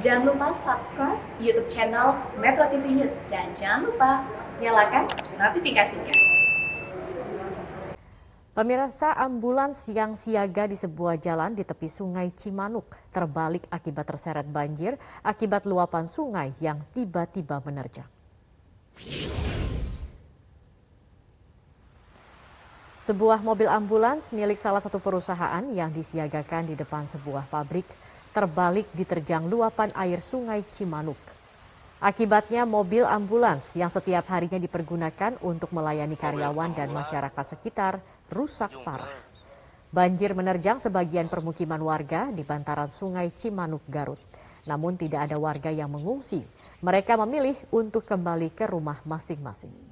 Jangan lupa subscribe YouTube channel Metro TV News dan jangan lupa nyalakan notifikasinya. Pemirsa ambulans yang siaga di sebuah jalan di tepi sungai Cimanuk terbalik akibat terseret banjir akibat luapan sungai yang tiba-tiba menerjang. Sebuah mobil ambulans milik salah satu perusahaan yang disiagakan di depan sebuah pabrik terbalik diterjang luapan air sungai Cimanuk. Akibatnya mobil ambulans yang setiap harinya dipergunakan untuk melayani karyawan dan masyarakat sekitar rusak parah. Banjir menerjang sebagian permukiman warga di bantaran sungai Cimanuk, Garut. Namun tidak ada warga yang mengungsi. Mereka memilih untuk kembali ke rumah masing-masing.